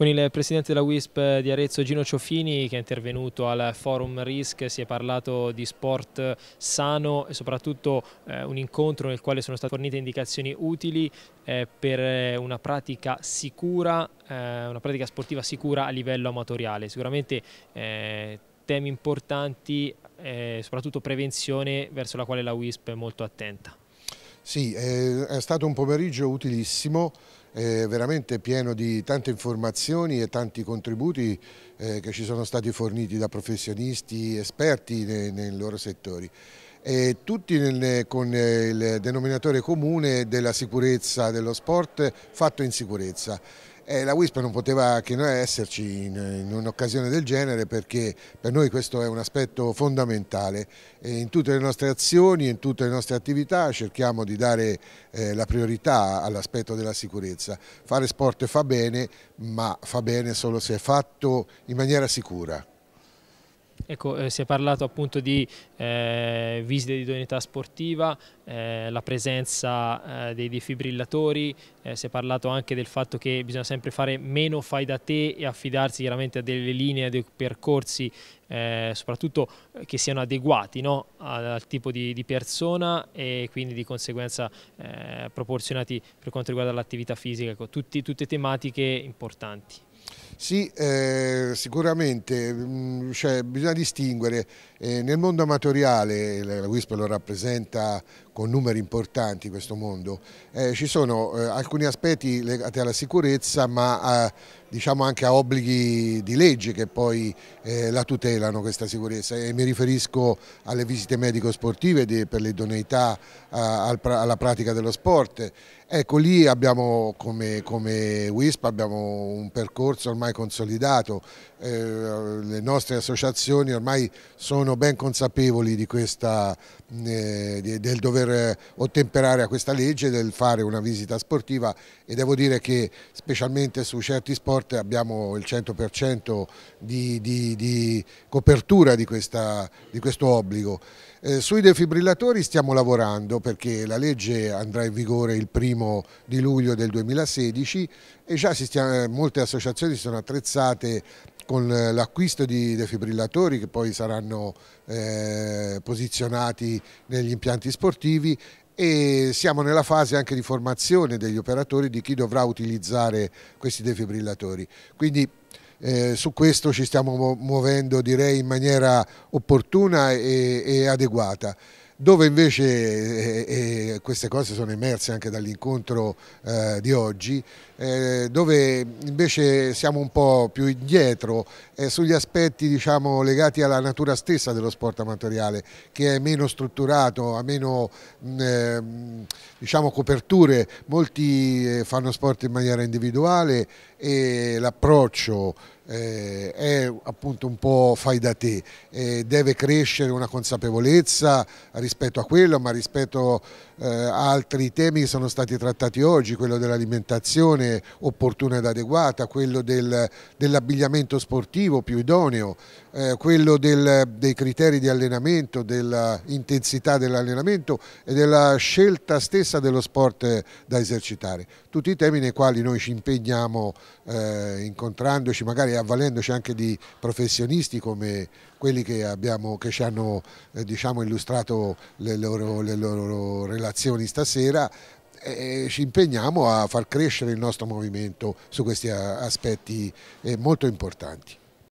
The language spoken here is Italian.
con il presidente della WISP di Arezzo Gino Ciofini che è intervenuto al forum RISC, si è parlato di sport sano e soprattutto eh, un incontro nel quale sono state fornite indicazioni utili eh, per eh, una pratica sicura, eh, una pratica sportiva sicura a livello amatoriale. Sicuramente eh, temi importanti, eh, soprattutto prevenzione verso la quale la WISP è molto attenta. Sì, è stato un pomeriggio utilissimo, veramente pieno di tante informazioni e tanti contributi eh, che ci sono stati forniti da professionisti esperti nei, loro settori. E tutti con il denominatore comune della sicurezza dello sport fatto in sicurezza eh, la WISP non poteva che noi esserci in, in un'occasione del genere perché per noi questo è un aspetto fondamentale. in tutte le nostre azioni, in tutte le nostre attività cerchiamo di dare eh, la priorità all'aspetto della sicurezza. Fare sport fa bene, ma fa bene solo se è fatto in maniera sicura. Ecco, eh, si è parlato appunto di eh, visite di idoneità sportiva, eh, la presenza eh, dei defibrillatori, eh, si è parlato anche del fatto che bisogna sempre fare meno fai da te e affidarsi chiaramente a delle linee, a dei percorsi, eh, soprattutto che siano adeguati no? al, al, tipo di, di, persona e quindi di conseguenza proporzionati per quanto riguarda l'attività fisica, ecco, tutti, tutte tematiche importanti. Sì, eh, sicuramente mm, cioè, bisogna distinguere. Eh, nel mondo amatoriale la WISP lo rappresenta con numeri importanti questo mondo. Eh, ci sono eh, alcuni aspetti legati alla sicurezza ma a, eh, diciamo anche a obblighi di legge che poi eh, la tutelano questa sicurezza e mi riferisco alle visite medico-sportive per l'idoneità eh, alla pratica dello sport. Ecco lì abbiamo come, come WISP abbiamo un percorso ormai consolidato, eh, le nostre associazioni ormai sono ben consapevoli di questa, del dover per eh, ottemperare a questa legge del fare una visita sportiva e devo dire che specialmente su certi sport abbiamo il 100% di, di, di, copertura di, questa, di questo obbligo. Eh, sui defibrillatori stiamo lavorando perché la legge andrà in vigore il primo di luglio del 2016 e già stia, eh, molte associazioni sono attrezzate con eh, l'acquisto di defibrillatori che poi saranno eh, posizionati negli impianti sportivi e siamo nella fase anche di formazione degli operatori di chi dovrà utilizzare questi defibrillatori. Quindi eh, su questo ci stiamo muovendo direi in maniera opportuna e, e adeguata dove invece eh, eh, queste cose sono emerse anche dall'incontro eh, di oggi, eh, dove invece siamo un po' più indietro sugli aspetti diciamo, legati alla natura stessa dello sport amatoriale, che è meno strutturato, ha meno mm, ehm, diciamo, coperture, molti fanno sport in maniera individuale e l'approccio eh, è appunto un po' fai da te, eh, deve crescere una consapevolezza rispetto a quello, ma rispetto eh, a altri temi che sono stati trattati oggi, quello dell'alimentazione opportuna ed adeguata, quello del, dell'abbigliamento sportivo più idoneo, eh, quello del, dei criteri di allenamento, dell'intensità dell'allenamento e della scelta stessa dello sport eh, da esercitare. Tutti i temi nei quali noi ci impegniamo eh, incontrandoci magari a avvalendoci anche di professionisti come quelli che, abbiamo, che ci hanno eh, diciamo, illustrato le loro, le loro relazioni stasera, ci impegniamo a far crescere il nostro movimento su questi aspetti eh, molto importanti.